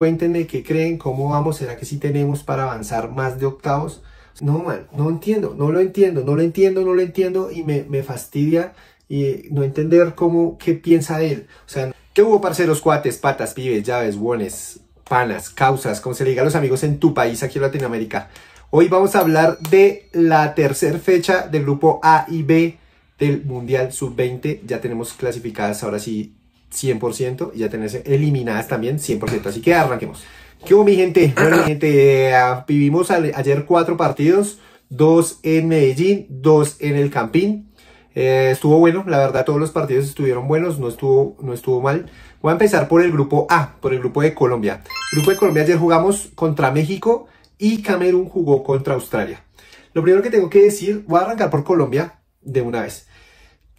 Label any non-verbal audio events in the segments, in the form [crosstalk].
Cuéntenme qué creen, cómo vamos, será que sí tenemos para avanzar más de octavos. No, man, no entiendo, no lo entiendo, no lo entiendo, no lo entiendo y me, me fastidia y eh, no entender cómo, qué piensa él. O sea, ¿qué hubo, parceros, cuates, patas, pibes, llaves, buones, panas, causas, como se le diga a los amigos en tu país aquí en Latinoamérica? Hoy vamos a hablar de la tercera fecha del grupo A y B del Mundial Sub-20. Ya tenemos clasificadas ahora sí 100% y ya tenés eliminadas también 100%. Así que arranquemos. ¿Qué hubo mi gente? mi gente, eh, ah, vivimos ayer cuatro partidos, dos en Medellín, dos en el Campín. Eh, estuvo bueno, la verdad todos los partidos estuvieron buenos, no estuvo, no estuvo mal. Voy a empezar por el grupo A, por el grupo de Colombia. El grupo de Colombia ayer jugamos contra México y Camerún jugó contra Australia. Lo primero que tengo que decir, voy a arrancar por Colombia de una vez.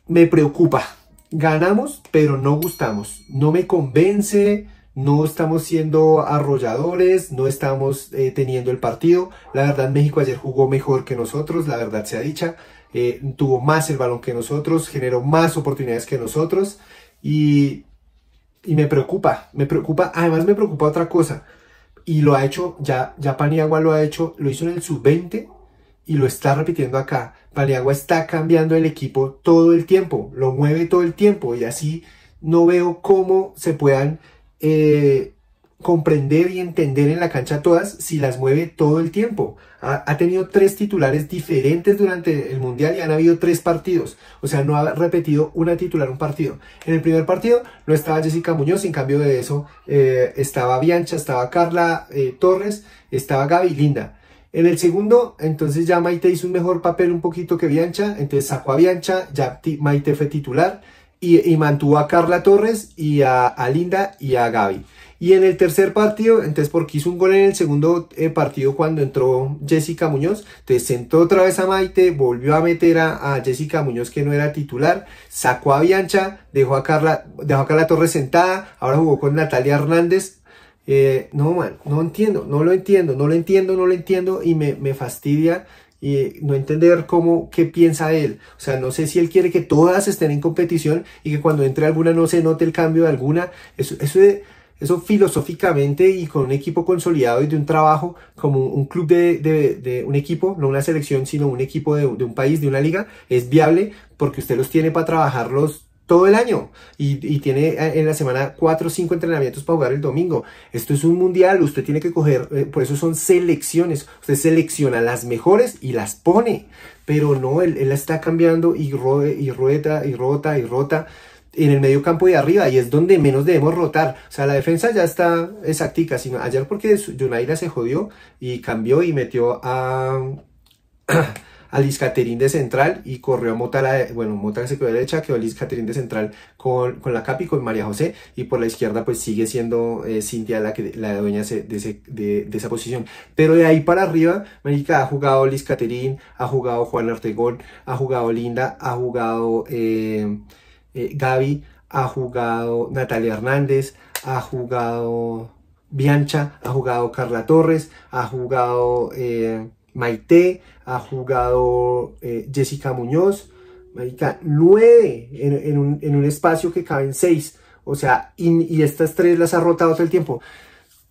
Me preocupa, ganamos, pero no gustamos. No me convence, no estamos siendo arrolladores, no estamos eh, teniendo el partido. La verdad, México ayer jugó mejor que nosotros, la verdad sea dicha. Eh, tuvo más el balón que nosotros, generó más oportunidades que nosotros y, me preocupa, me preocupa, además me preocupa otra cosa y lo ha hecho, ya, ya Paniagua lo ha hecho, lo hizo en el sub-20 y lo está repitiendo acá, Paniagua está cambiando el equipo todo el tiempo, lo mueve todo el tiempo y así no veo cómo se puedan eh, comprender y entender en la cancha todas si las mueve todo el tiempo. Ha, tenido tres titulares diferentes durante el Mundial y han habido tres partidos. O sea, no ha repetido una titular un partido. En el primer partido no estaba Jessica Muñoz, en cambio de eso eh, estaba Biancha, estaba Carla eh, Torres, estaba Gaby Linda. En el segundo, entonces ya Maite hizo un mejor papel un poquito que Biancha, entonces sacó a Biancha, ya Maite fue titular y, mantuvo a Carla Torres y a, Linda y a Gaby. Y en el tercer partido, entonces porque hizo un gol en el segundo eh, partido cuando entró Jessica Muñoz, entonces sentó otra vez a Maite, volvió a meter a, Jessica Muñoz que no era titular, sacó a Biancha, dejó a Carla, dejó a Carla Torres sentada, ahora jugó con Natalia Hernández, eh, no, no entiendo, no lo entiendo, no lo entiendo, no lo entiendo y me, me fastidia y eh, no entender cómo, qué piensa él. O sea, no sé si él quiere que todas estén en competición y que cuando entre alguna no se note el cambio de alguna. Eso, eso, eso filosóficamente y con un equipo consolidado y de un trabajo como un club de, de, de un equipo, no una selección, sino un equipo de, de un país, de una liga, es viable porque usted los tiene para trabajarlos todo el año y, tiene eh, en la semana 4 o 5 entrenamientos para jugar el domingo. Esto es un mundial, usted tiene que coger, eh, por eso son selecciones, usted selecciona las mejores y las pone, pero no, él, está cambiando y, rode, y rueta, y rota y rota en el medio campo de arriba y es donde menos debemos rotar. O sea, la defensa ya está exactica, sino ayer porque Junaira se jodió y cambió y metió a... [clears throat] a Liz de central y corrió a Mota, la, bueno, Mota se quedó derecha, quedó Liz Caterín de central con, con la Capi, con María José y por la izquierda pues sigue siendo eh, Cintia la, que, la dueña de, de, esa posición. Pero de ahí para arriba, Marica, ha jugado Liz Caterín, ha jugado Juan Artegón, ha jugado Linda, ha jugado eh, eh, Gaby, ha jugado Natalia Hernández, ha jugado... Biancha, ha jugado Carla Torres, ha jugado Maite, ha jugado eh, Jessica Muñoz, Marica, nueve en, un, espacio que caben seis. O sea, y, estas tres las ha rotado todo el tiempo.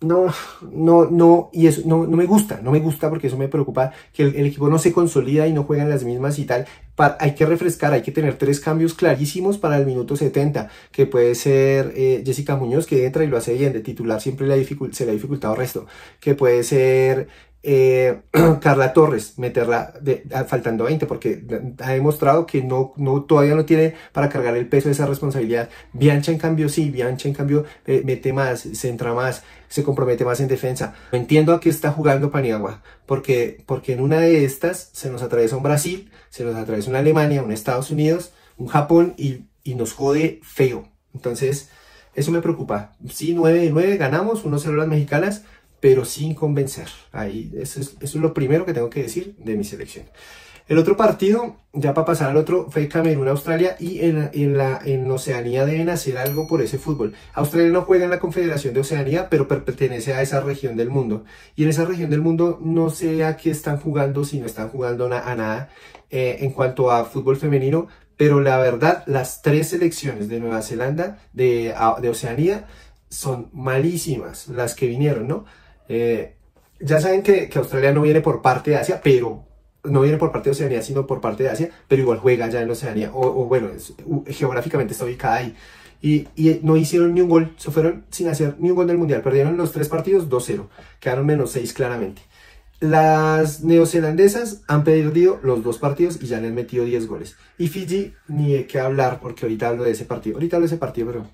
No, no, no, y eso no, me gusta, no me gusta porque eso me preocupa que el, equipo no se consolida y no juegan en las mismas y tal. hay que refrescar, hay que tener tres cambios clarísimos para el minuto 70, que puede ser eh, Jessica Muñoz que entra y lo hace bien, de titular siempre se le ha dificultado el resto, que puede ser eh, [clears throat] Carla Torres, meterla ah, faltando 20, porque ha demostrado que no, no, todavía no tiene para cargar el peso de esa responsabilidad. Biancha, en cambio, sí, Biancha, en cambio, eh, mete más, se entra más, se compromete más en defensa. Entiendo a qué está jugando Paniagua, porque, porque en una de estas se nos atraviesa un Brasil, se nos atraviesa una Alemania, un Estados Unidos, un Japón y, nos jode feo. Entonces, eso me preocupa. Sí, 9 9 ganamos, unos 0 las mexicanas, pero sin convencer. Ahí, eso es, lo primero que tengo que decir de mi selección. El otro partido, ya para pasar al otro, fue Camerún-Australia y en, en, la, en Oceanía deben hacer algo por ese fútbol. Australia no juega en la Confederación de Oceanía, pero pertenece a esa región del mundo. Y en esa región del mundo no sé a qué están jugando, si no están jugando a nada eh, en cuanto a fútbol femenino, pero la verdad, las tres selecciones de Nueva Zelanda, de, de Oceanía, son malísimas las que vinieron, ¿no? Eh, ya saben que, Australia no viene por parte de Asia, pero no viene por parte de Oceanía, sino por parte de Asia, pero igual juega ya en Oceanía, o, bueno, geográficamente está ubicada ahí. Y, no hicieron ni un gol, se fueron sin hacer ni un gol del Mundial, perdieron los tres partidos 2-0, quedaron menos 6 claramente. Las neozelandesas han perdido los dos partidos y ya le han metido 10 goles. Y Fiji, ni de qué hablar, porque ahorita hablo de ese partido. Ahorita hablo de ese partido, pero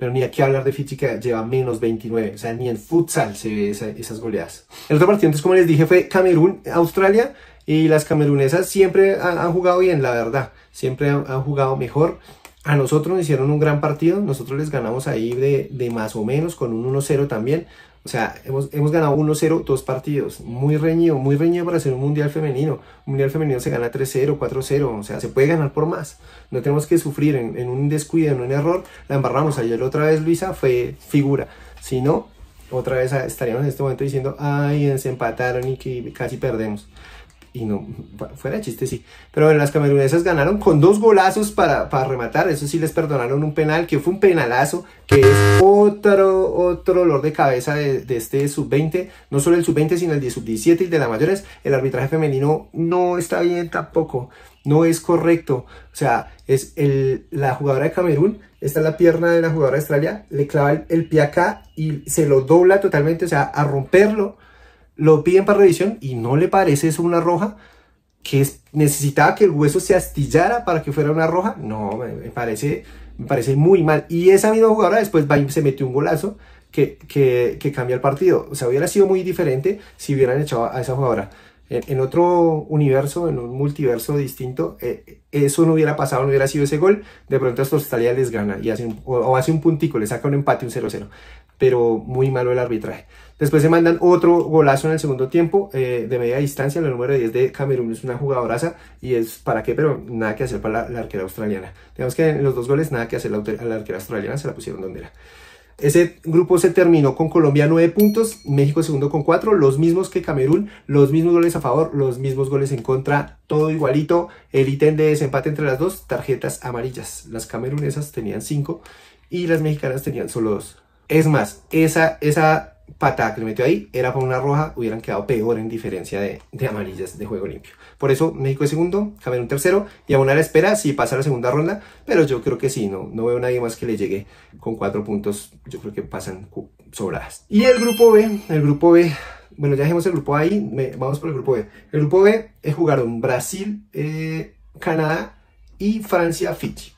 pero ni aquí hablar de física, lleva menos 29. O sea, ni en futsal se ve esas goleadas. El otro partido, entonces, como les dije, fue Camerún-Australia. Y las camerunesas siempre han, jugado bien, la verdad. Siempre han, jugado mejor. A nosotros nos hicieron un gran partido. Nosotros les ganamos ahí de, de más o menos con un 1-0 también. O sea, hemos, hemos ganado 1-0 dos partidos. Muy reñido, muy reñido para hacer un mundial femenino. Un mundial femenino se gana 3-0, 4-0. O sea, se puede ganar por más. No tenemos que sufrir en, un descuido, en un error. La embarramos. Ayer otra vez Luisa fue figura. Si no, otra vez estaríamos en este momento diciendo, ay, se empataron y casi perdemos y no, fuera de chiste, sí. Pero bueno, las camerunesas ganaron con dos golazos para, rematar. Eso sí les perdonaron un penal, que fue un penalazo, que es otro, otro dolor de cabeza de, este sub-20. No solo el sub-20, sino el de sub-17 y de las mayores. El arbitraje femenino no está bien tampoco. No es correcto. O sea, es el, la jugadora de Camerún esta es la pierna de la jugadora de Australia, le clava el, el, pie acá y se lo dobla totalmente, o sea, a romperlo lo piden para revisión y no le parece eso una roja, que necesitaba que el hueso se astillara para que fuera una roja, no, me, parece, me parece muy mal. Y esa misma jugadora después se metió un golazo que, que, cambia el partido. O sea, hubiera sido muy diferente si hubieran echado a esa jugadora. En, otro universo, en un multiverso distinto, eh, eso no hubiera pasado, no hubiera sido ese gol. De pronto estos Australia les gana y hace o, hace un puntico, le saca un empate, un 0-0 pero muy malo el arbitraje. Después se mandan otro golazo en el segundo tiempo eh, de media distancia, la número 10 de Camerún es una jugadoraza y es para qué, pero nada que hacer para la, arquera australiana. Tenemos que en los dos goles nada que hacer la, la arquera australiana, se la pusieron donde era. Ese grupo se terminó con Colombia 9 puntos, México segundo con 4, los mismos que Camerún, los mismos goles a favor, los mismos goles en contra, todo igualito. El ítem de desempate entre las dos, tarjetas amarillas. Las camerunesas tenían 5 y las mexicanas tenían solo 2. Es más, esa, esa patada que le metió ahí era por una roja, hubieran quedado peor en diferencia de, amarillas de juego limpio. Por eso México es segundo, Camerún tercero, y aún a la espera si pasa la segunda ronda, pero yo creo que sí, no, no veo nadie más que le llegue con cuatro puntos, yo creo que pasan sobradas. Y el grupo B, el grupo B, bueno ya dejemos el grupo A ahí, vamos por el grupo B. El grupo B es jugaron Brasil, eh, Canadá y Francia, Fiji.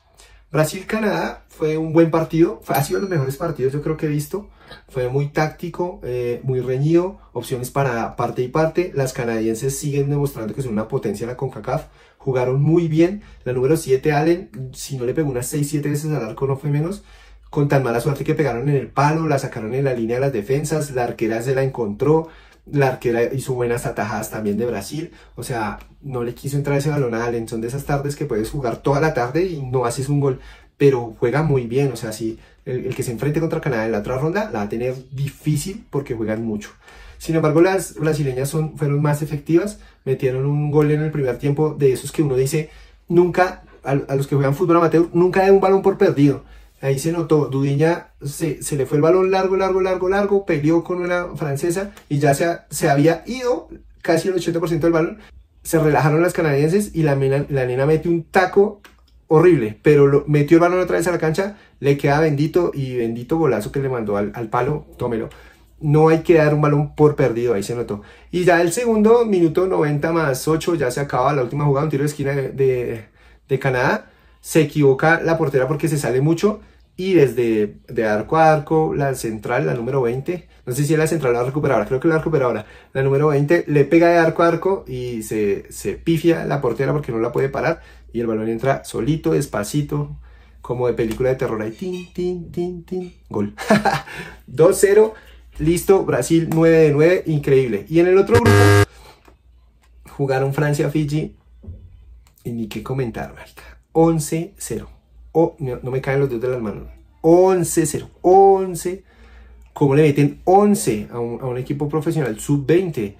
Brasil-Canadá fue un buen partido, ha sido de los mejores partidos yo creo que he visto. Fue muy táctico, eh, muy reñido, opciones para parte y parte. Las canadienses siguen demostrando que son una potencia en la CONCACAF. Jugaron muy bien. La número 7, Allen, si no le pegó unas 6-7 veces al arco, no fue menos. Con tan mala suerte que pegaron en el palo, la sacaron en la línea de las defensas, la arquera se la encontró, la arquera hizo buenas atajadas también de Brasil. O sea, no le quiso entrar ese balón a Allen. Son de esas tardes que puedes jugar toda la tarde y no haces un gol. Pero juega muy bien. O sea, si el, que se enfrente contra Canadá en la otra ronda la va a tener difícil porque juegan mucho. Sin embargo, las brasileñas son, fueron más efectivas. Metieron un gol en el primer tiempo de esos que uno dice, nunca, a, los que juegan fútbol amateur, nunca de un balón por perdido Ahí se notó, Dudiña se, le fue el balón largo, largo, largo, largo, peleó con una francesa y ya se, se había ido casi el 80% del balón. Se relajaron las canadienses y la, nena, la mete un taco horrible, pero lo, metió el balón otra vez a la cancha, le queda bendito y bendito golazo que le mandó al, palo, tómelo. No hay que dar un balón por perdido, ahí se notó. Y ya el segundo, minuto 90 más 8, ya se acaba la última jugada, un tiro de esquina de, de Canadá. Se equivoca la portera porque se sale mucho y desde de arco arco, la central, la número 20, no sé si es la central o la recuperadora, creo que la recuperadora, la número 20 le pega de arco arco y se, pifia la portera porque no la puede parar y el balón entra solito, despacito, como de película de terror. Ahí, tin, tin, tin, tin, gol. 2-0, [laughs] listo, Brasil 9 de 9, increíble. Y en el otro grupo jugaron Francia-Fiji y ni qué comentar, Marta. 11-0 oh, no, me caen los dedos de las manos. 11-0, 11. ¿Cómo le meten 11 a un, equipo profesional sub-20?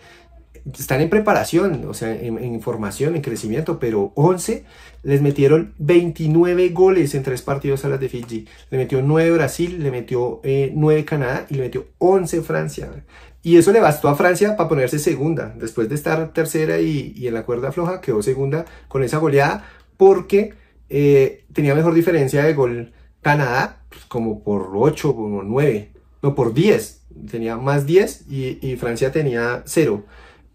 Están en preparación, o sea, en, en, formación, en crecimiento, pero 11 les metieron 29 goles en tres partidos a las de Fiji. Le metió 9 Brasil, le metió 9 eh, Canadá y le metió 11 Francia. Y eso le bastó a Francia para ponerse segunda. Después de estar tercera y, y en la cuerda floja, quedó segunda con esa goleada porque eh, tenía mejor diferencia de gol Canadá, pues, como por 8, o 9, no, por 10. Tenía más 10 y, Francia tenía 0.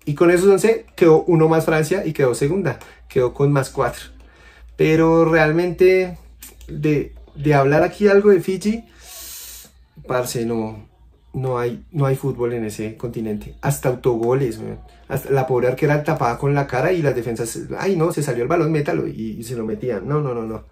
Y con esos 11 quedó uno más Francia y quedó segunda. Quedó con más 4. Pero realmente de, de hablar aquí algo de Fiji, parce, no no hay, no hay fútbol en ese continente. Hasta autogoles, Hasta la pobre arquera tapada con la cara y las defensas, ay no, se salió el balón, métalo y, se lo metían. No, no, no, no.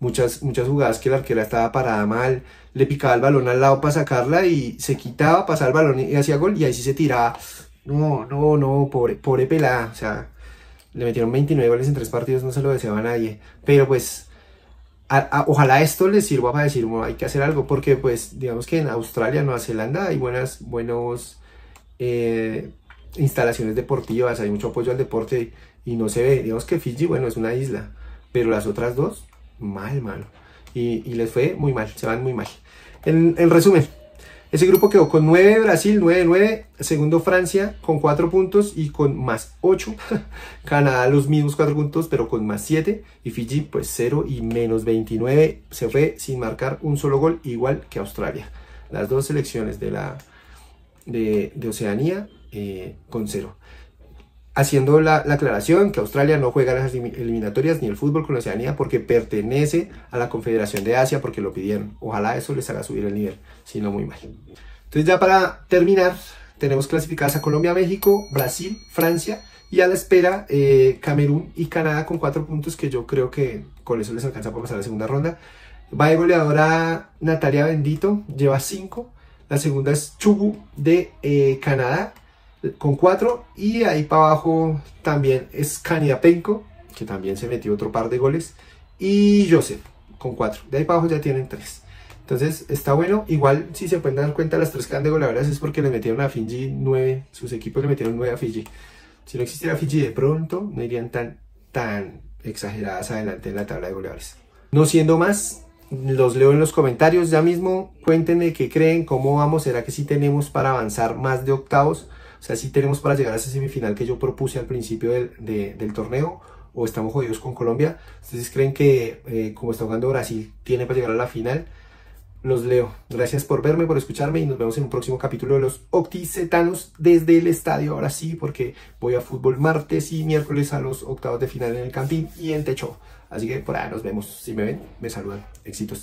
Muchas, muchas jugadas que la arquera estaba parada mal, le picaba el balón al lado para sacarla y se quitaba, pasaba el balón y hacía gol y ahí sí se tiraba. No, no, no, pobre, pobre pelada. O sea, le metieron 29 goles en tres partidos, no se lo deseaba a nadie. Pero pues ojalá esto les sirva para decir, bueno, hay que hacer algo, porque pues digamos que en Australia, Nueva Zelanda hay buenas, buenos eh, instalaciones deportivas, hay mucho apoyo al deporte y no se ve. Digamos que Fiji, bueno, es una isla, pero las otras dos, mal, mano. Y, les fue muy mal, se van muy mal. en resumen, ese grupo quedó con 9 Brasil, 9-9, segundo Francia con 4 puntos y con más 8. Canadá [laughs] los mismos 4 puntos pero con más 7 y Fiji pues 0 y menos 29. Se fue sin marcar un solo gol igual que Australia. Las dos selecciones de, Oceanía eh, con 0 haciendo la, aclaración que Australia no juega las eliminatorias ni el fútbol con la Oceanía porque pertenece a la Confederación de Asia porque lo pidieron. Ojalá eso les haga subir el nivel, si no muy mal. Entonces ya para terminar, tenemos clasificadas a Colombia, México, Brasil, Francia y a la espera eh, Camerún y Canadá con cuatro puntos que yo creo que con eso les alcanza para pasar la segunda ronda. Va de goleadora Natalia Bendito, lleva cinco. La segunda es Chubu de eh, Canadá con 4 y ahí para abajo también es Penko que también se metió otro par de goles, y Joseph con 4. De ahí para abajo ya tienen 3. Entonces está bueno, igual si se pueden dar cuenta las tres de goleadoras es porque le metieron a Fiji 9, sus equipos le metieron 9 a Fiji. Si no existiera Fiji de pronto no irían tan, tan exageradas adelante en la tabla de goleadores. No siendo más, los leo en los comentarios ya mismo, cuéntenme qué creen, cómo vamos, será que sí tenemos para avanzar más de octavos o sea, si tenemos para llegar a esa semifinal que yo propuse al principio del, torneo o estamos jodidos con Colombia. ¿Ustedes creen que eh, como está jugando Brasil tiene para llegar a la final? Los leo. Gracias por verme, por escucharme y nos vemos en un próximo capítulo de los Octicetanos desde el estadio. Ahora sí, porque voy a fútbol martes y miércoles a los octavos de final en el Campín y en Techo. Así que por ahí nos vemos. Si me ven, me saludan. Éxitos.